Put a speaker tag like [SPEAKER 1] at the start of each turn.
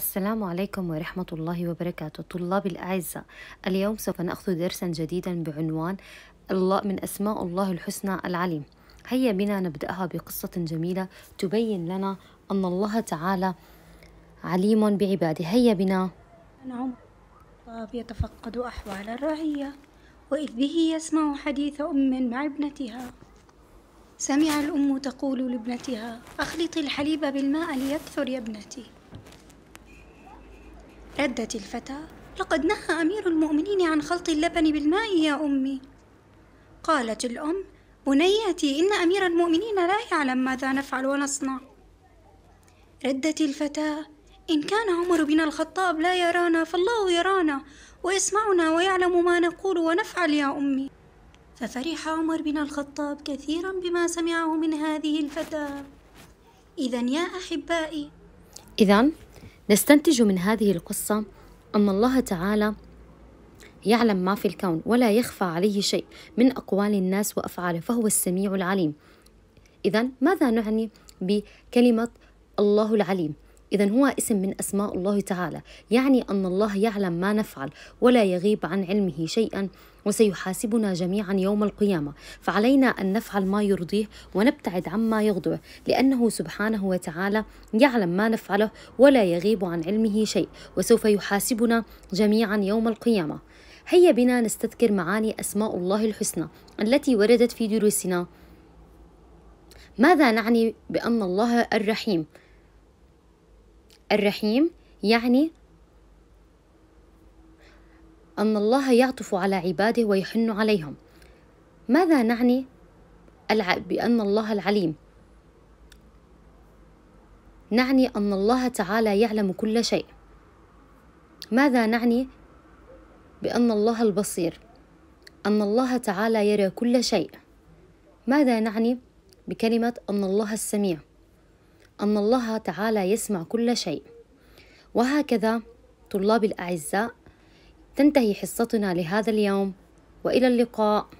[SPEAKER 1] السلام عليكم ورحمة الله وبركاته طلاب الأعزاء اليوم سوف نأخذ درسا جديدا بعنوان الله من أسماء الله الحسنى العليم هيا بنا نبدأها بقصة جميلة تبين لنا أن الله تعالى عليم بعباده هيا بنا
[SPEAKER 2] نعم يتفقد أحوال الرعية وإذ به يسمع حديث أم مع ابنتها سمع الأم تقول لابنتها أخلطي الحليب بالماء ليكثر يا ابنتي ردت الفتاة لقد نهى أمير المؤمنين عن خلط اللبن بالماء يا أمي قالت الأم بنيتي إن أمير المؤمنين لا يعلم ماذا نفعل ونصنع ردت الفتاة إن كان عمر بن الخطاب لا يرانا فالله يرانا ويسمعنا ويعلم ما نقول ونفعل يا أمي ففرح عمر بن الخطاب كثيرا بما سمعه من هذه الفتاة إذا يا أحبائي
[SPEAKER 1] إذا نستنتج من هذه القصة أن الله تعالى يعلم ما في الكون ولا يخفى عليه شيء من أقوال الناس وأفعاله فهو السميع العليم إذا ماذا نعني بكلمة الله العليم إذا هو اسم من أسماء الله تعالى يعني أن الله يعلم ما نفعل ولا يغيب عن علمه شيئا وسيحاسبنا جميعا يوم القيامة فعلينا أن نفعل ما يرضيه ونبتعد عما يغضبه لأنه سبحانه وتعالى يعلم ما نفعله ولا يغيب عن علمه شيء وسوف يحاسبنا جميعا يوم القيامة هيا بنا نستذكر معاني أسماء الله الحسنى التي وردت في دروسنا ماذا نعني بأن الله الرحيم؟ الرحيم يعني أن الله يعطف على عباده ويحن عليهم ماذا نعني بأن الله العليم نعني أن الله تعالى يعلم كل شيء ماذا نعني بأن الله البصير أن الله تعالى يرى كل شيء ماذا نعني بكلمة أن الله السميع أن الله تعالى يسمع كل شيء وهكذا طلاب الأعزاء تنتهي حصتنا لهذا اليوم وإلى اللقاء